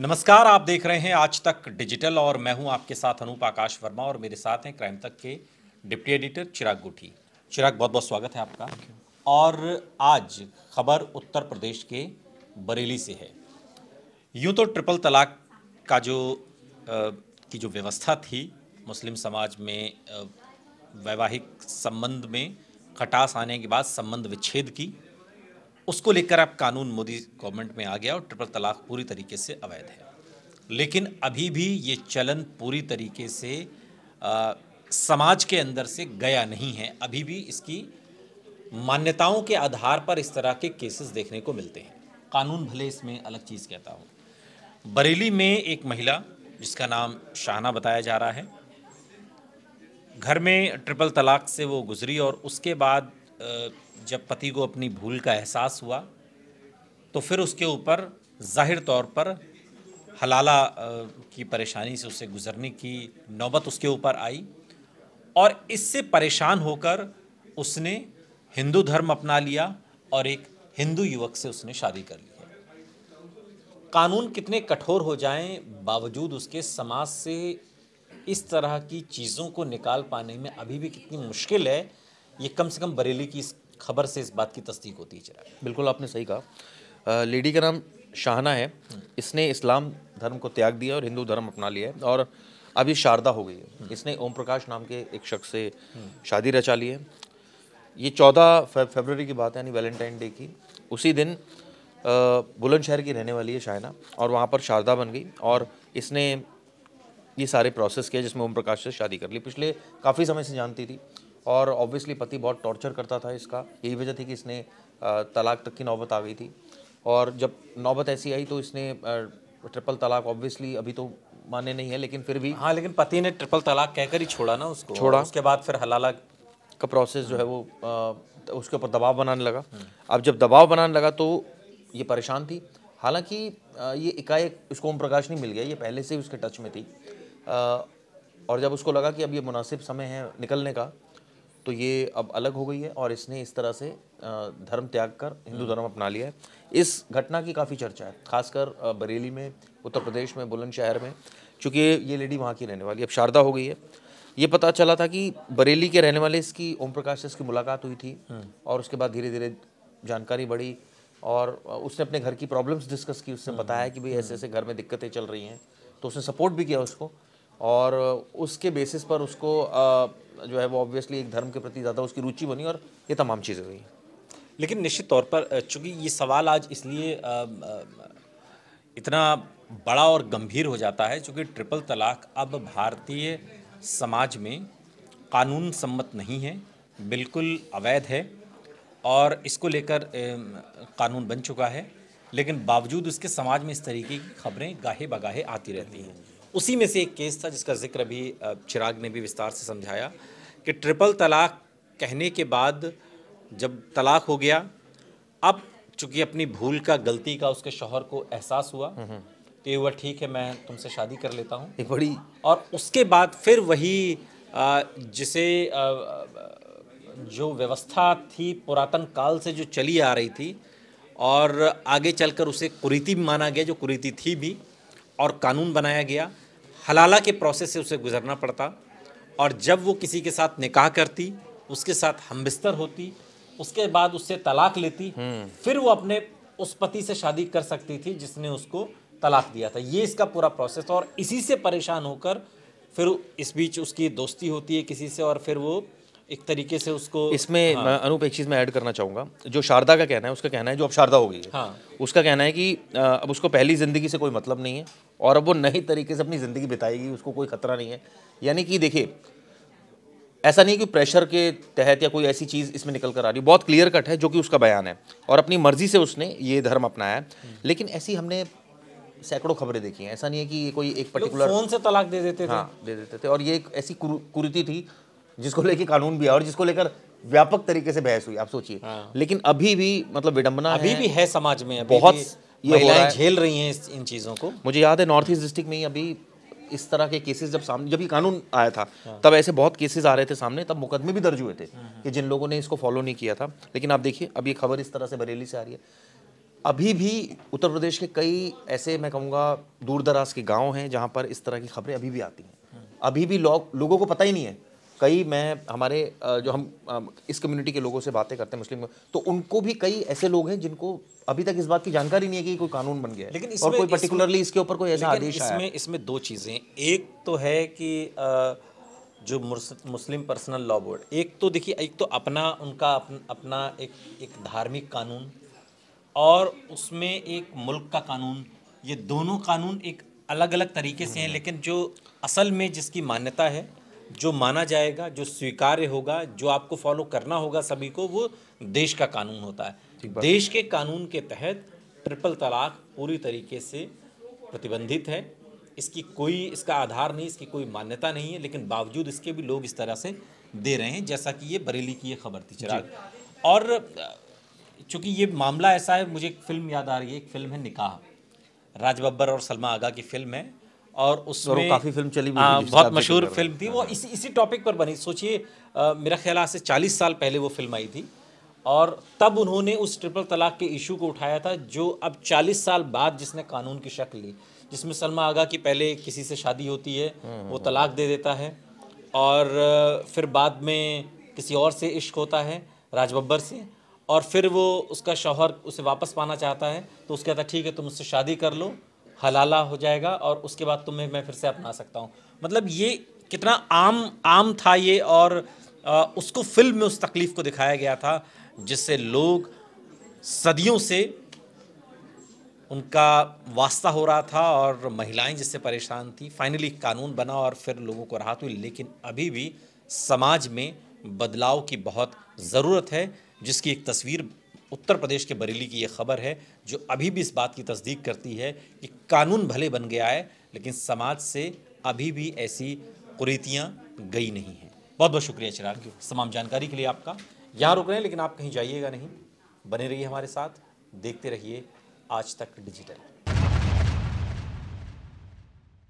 नमस्कार आप देख रहे हैं आज तक डिजिटल और मैं हूं आपके साथ अनूप आकाश वर्मा और मेरे साथ हैं क्राइम तक के डिप्टी एडिटर चिराग गुठी चिराग बहुत बहुत स्वागत है आपका और आज खबर उत्तर प्रदेश के बरेली से है यूं तो ट्रिपल तलाक का जो आ, की जो व्यवस्था थी मुस्लिम समाज में वैवाहिक संबंध में खटास आने के बाद संबंध विच्छेद की उसको लेकर अब कानून मोदी गवर्नमेंट में आ गया और ट्रिपल तलाक पूरी तरीके से अवैध है लेकिन अभी भी ये चलन पूरी तरीके से आ, समाज के अंदर से गया नहीं है अभी भी इसकी मान्यताओं के आधार पर इस तरह के केसेस देखने को मिलते हैं कानून भले इसमें अलग चीज़ कहता हूँ बरेली में एक महिला जिसका नाम शाहना बताया जा रहा है घर में ट्रिपल तलाक से वो गुजरी और उसके बाद आ, जब पति को अपनी भूल का एहसास हुआ तो फिर उसके ऊपर ज़ाहिर तौर पर हलाला की परेशानी से उसे गुज़रने की नौबत उसके ऊपर आई और इससे परेशान होकर उसने हिंदू धर्म अपना लिया और एक हिंदू युवक से उसने शादी कर ली कानून कितने कठोर हो जाएं बावजूद उसके समाज से इस तरह की चीज़ों को निकाल पाने में अभी भी कितनी मुश्किल है ये कम से कम बरेली की इस खबर से इस बात की तस्दीक होती है चिराग बिल्कुल आपने सही कहा लेडी का नाम शाहना है इसने इस्लाम धर्म को त्याग दिया और हिंदू धर्म अपना लिया है और अभी शारदा हो गई है इसने ओम प्रकाश नाम के एक शख्स से शादी रचा ली है ये चौदह फेबररी की बात है यानी वैलेंटाइन डे की उसी दिन बुलंदशहर की रहने वाली है शाहना और वहाँ पर शारदा बन गई और इसने ये सारे प्रोसेस किया जिसमें ओम प्रकाश से शादी कर ली पिछले काफ़ी समय से जानती थी और ऑब्वियसली पति बहुत टॉर्चर करता था इसका यही वजह थी कि इसने तलाक तक की नौबत आ गई थी और जब नौबत ऐसी आई तो इसने ट्रिपल तलाक ऑब्वियसली अभी तो माने नहीं है लेकिन फिर भी हाँ लेकिन पति ने ट्रिपल तलाक कहकर ही छोड़ा ना उसको छोड़ा उसके बाद फिर हलाला का प्रोसेस जो है वो आ, उसके ऊपर दबाव बनाने लगा अब जब दबाव बनाने लगा तो ये परेशान थी हालांकि ये इकाएक उसको ओम प्रकाश नहीं मिल गया ये पहले से ही उसके टच में थी आ, और जब उसको लगा कि अब ये मुनासिब समय है निकलने का तो ये अब अलग हो गई है और इसने इस तरह से धर्म त्याग कर हिंदू हम्म। धर्म अपना लिया है इस घटना की काफ़ी चर्चा है खासकर बरेली में उत्तर प्रदेश में बुलंदशहर में चूँकि ये लेडी वहाँ की रहने वाली अब शारदा हो गई है ये पता चला था कि बरेली के रहने वाले इसकी ओम प्रकाश से इसकी मुलाकात हुई थी हम्म। और उसके बाद धीरे धीरे जानकारी बढ़ी और उसने अपने घर की प्रॉब्लम्स डिस्कस की उसने हम्म। बताया कि भाई ऐसे ऐसे घर में दिक्कतें चल रही हैं तो उसने सपोर्ट भी किया उसको और उसके बेसिस पर उसको जो है वो ऑब्वियसली एक धर्म के प्रति ज़्यादा उसकी रुचि बनी और ये तमाम चीज़ें हुई लेकिन निश्चित तौर पर चूंकि ये सवाल आज इसलिए इतना बड़ा और गंभीर हो जाता है चूँकि ट्रिपल तलाक अब भारतीय समाज में कानून सम्मत नहीं है बिल्कुल अवैध है और इसको लेकर कानून बन चुका है लेकिन बावजूद उसके समाज में इस तरीके की खबरें गाहे बगाहे आती रहती हैं उसी में से एक केस था जिसका जिक्र अभी चिराग ने भी विस्तार से समझाया कि ट्रिपल तलाक कहने के बाद जब तलाक हो गया अब चूंकि अपनी भूल का गलती का उसके शोहर को एहसास हुआ हम्म, हम्म। तो ये हुआ ठीक है मैं तुमसे शादी कर लेता हूँ बड़ी और उसके बाद फिर वही जिसे जो व्यवस्था थी पुरातन काल से जो चली आ रही थी और आगे चलकर उसे कुरीति माना गया जो कुरीति थी भी और कानून बनाया गया हलाला के प्रोसेस से उसे गुज़रना पड़ता और जब वो किसी के साथ निकाह करती उसके साथ हम बिस्तर होती उसके बाद उससे तलाक लेती हम्म। फिर वो अपने उस पति से शादी कर सकती थी जिसने उसको तलाक दिया था ये इसका पूरा प्रोसेस और इसी से परेशान होकर फिर इस बीच उसकी दोस्ती होती है किसी से और फिर वो एक तरीके से उसको इसमें हाँ। अनूप एक चीज़ मैं ऐड करना चाहूँगा जो शारदा का कहना है उसका कहना है जो अब शारदा हो गई है हाँ। उसका कहना है कि अब उसको पहली ज़िंदगी से कोई मतलब नहीं है और अब वो नए तरीके से अपनी ज़िंदगी बिताएगी उसको कोई खतरा नहीं है यानी कि देखिए ऐसा नहीं कि प्रेशर के तहत या कोई ऐसी चीज़ इसमें निकल कर आ रही बहुत क्लियर कट है जो कि उसका बयान है और अपनी मर्जी से उसने ये धर्म अपनाया लेकिन ऐसी हमने सैकड़ों खबरें देखी हैं ऐसा नहीं है कि ये कोई एक पर्टिकुलर फोन से तलाक दे देते थे हाँ दे देते थे और ये एक ऐसी कुरीति थी जिसको लेके कानून भी है और जिसको लेकर व्यापक तरीके से बहस हुई आप सोचिए हाँ। लेकिन अभी भी मतलब विडंबना अभी है, भी है समाज में बहुत महिलाएं झेल रही हैं इन चीज़ों को मुझे याद है नॉर्थ ईस्ट डिस्ट्रिक्ट में ही अभी इस तरह के केसेस जब सामने जब ये कानून आया था हाँ। तब ऐसे बहुत केसेस आ रहे थे सामने तब मुकदमे भी दर्ज हुए थे कि जिन लोगों ने इसको फॉलो नहीं किया था लेकिन आप देखिए अब ये खबर इस तरह से बरेली से आ रही है अभी भी उत्तर प्रदेश के कई ऐसे मैं कहूँगा दूर दराज के गाँव हैं जहाँ पर इस तरह की खबरें अभी भी आती हैं अभी भी लोगों को पता ही नहीं है कई मैं हमारे जो हम इस कम्युनिटी के लोगों से बातें करते हैं मुस्लिम तो उनको भी कई ऐसे लोग हैं जिनको अभी तक इस बात की जानकारी नहीं है कि कोई कानून बन गया है लेकिन और कोई पर्टिकुलरली इसके ऊपर कोई ऐसा आदेश इसमें इसमें दो चीज़ें एक तो है कि जो मुस्लिम पर्सनल लॉ बोर्ड एक तो देखिए एक तो अपना उनका अपना एक एक धार्मिक कानून और उसमें एक मुल्क का कानून ये दोनों कानून एक अलग अलग तरीके से हैं लेकिन जो असल में जिसकी मान्यता है जो माना जाएगा जो स्वीकार्य होगा जो आपको फॉलो करना होगा सभी को वो देश का कानून होता है देश के कानून के तहत ट्रिपल तलाक पूरी तरीके से प्रतिबंधित है इसकी कोई इसका आधार नहीं इसकी कोई मान्यता नहीं है लेकिन बावजूद इसके भी लोग इस तरह से दे रहे हैं जैसा कि ये बरेली की ये खबर थी चला और चूंकि ये मामला ऐसा है मुझे एक फिल्म याद आ रही है एक फिल्म है निकाह राज बब्बर और सलमा आगा की फिल्म है और तो उसमें काफ़ी फिल्म चली आ, हाँ, बहुत मशहूर फिल्म थी वो हाँ। इसी इसी टॉपिक पर बनी सोचिए मेरा ख्याल से चालीस साल पहले वो फिल्म आई थी और तब उन्होंने उस ट्रिपल तलाक के इशू को उठाया था जो अब 40 साल बाद जिसने कानून की शक्ल ली जिसमें सलमा आगा की पहले किसी से शादी होती है हम्म। वो तलाक दे देता है और फिर बाद में किसी और से इश्क होता है राज बब्बर से और फिर वो उसका शौहर उसे वापस पाना चाहता है तो उसके कहता ठीक है तुम उससे शादी कर लो हलाला हो जाएगा और उसके बाद तुम्हें मैं फिर से अपना सकता हूँ मतलब ये कितना आम आम था ये और आ, उसको फिल्म में उस तकलीफ़ को दिखाया गया था जिससे लोग सदियों से उनका वास्ता हो रहा था और महिलाएं जिससे परेशान थी फाइनली कानून बना और फिर लोगों को राहत हुई लेकिन अभी भी समाज में बदलाव की बहुत ज़रूरत है जिसकी एक तस्वीर उत्तर प्रदेश के बरेली की ये खबर है जो अभी भी इस बात की तस्दीक करती है कि कानून भले बन गया है लेकिन समाज से अभी भी ऐसी कुरीतियाँ गई नहीं हैं बहुत बहुत शुक्रिया चिराग तमाम जानकारी के लिए आपका यहाँ रुक रहे हैं लेकिन आप कहीं जाइएगा नहीं बने रहिए हमारे साथ देखते रहिए आज तक डिजिटल